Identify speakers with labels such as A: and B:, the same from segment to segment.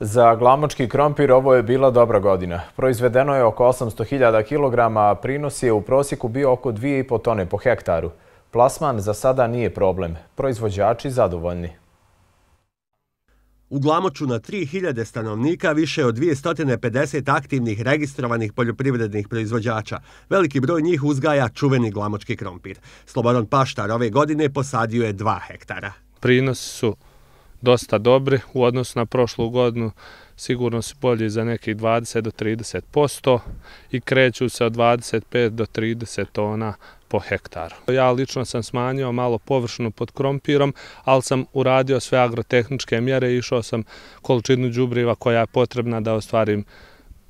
A: Za glamočki krompir ovo je bila dobra godina. Proizvedeno je oko 800.000 kg, a prinos je u prosjeku bio oko 2,5 tone po hektaru. Plasman za sada nije problem. Proizvođači zadovoljni. U Glamoču
B: na 3000 stanovnika više od 250 aktivnih registrovanih poljoprivrednih proizvođača. Veliki broj njih uzgaja čuveni glamočki krompir. Slobodan Paštar ove godine posadio je 2 hektara.
C: Prinos su dosta dobri u odnosu na prošlu godinu, sigurno su bolji za nekih 20 do 30 posto i kreću se od 25 do 30 tona po hektaru. Ja lično sam smanjio malo površinu pod krompirom, ali sam uradio sve agrotehničke mjere i išao sam količinu džubriva koja je potrebna da ostvarim uh,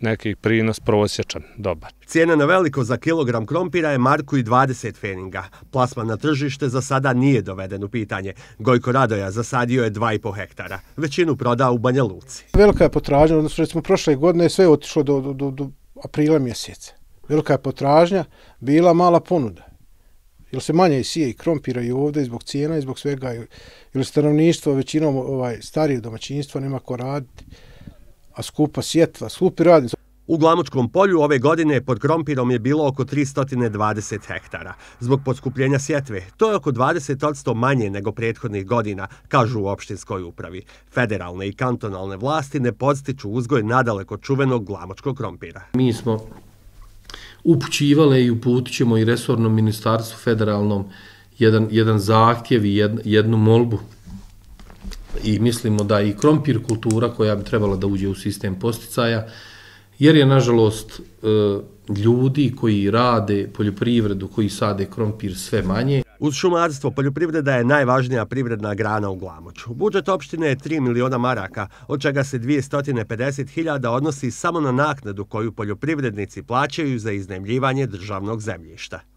C: neki prinos prosječan, dobar.
B: Cijena na veliko za kilogram krompira je marku i 20 feninga. Plasman na tržište za sada nije doveden u pitanje. Gojko Radoja zasadio je 2,5 hektara. Većinu proda u Banja
A: Luci. Velika je potražnja, odnosno recimo prošle godine je sve otišlo do, do, do, aprila mjeseca. Velika je potražnja, bila mala ponuda. Jel se manje i sije i krompira i ovdje zbog cijena i zbog svega. Jel stanovništvo, većinom ovaj, starije domaćinstvo nema ko raditi a skupa sjetva, skupi radnici.
B: U Glamočkom polju ove godine pod krompirom je bilo oko 320 hektara. Zbog podskupljenja sjetve, to je oko 20% manje nego prethodnih godina, kažu u opštinskoj upravi. Federalne i kantonalne vlasti ne podstiču uzgoj nadaleko čuvenog Glamočkog krompira. Mi smo
D: upućivali i uputit ćemo i Resornom ministarstvu federalnom jedan zahtjev i jednu molbu i mislimo da i krompir kultura koja bi trebala da uđe u sistem posticaja, jer je nažalost e, ljudi koji rade poljoprivredu, koji sade krompir sve manje.
B: Uz šumarstvo, poljoprivreda je najvažnija privredna grana u Glamoću. Budžet opštine je 3 miliona maraka, od čega se 250.000 odnosi samo na naknadu koju poljoprivrednici plaćaju za iznemljivanje državnog zemljišta.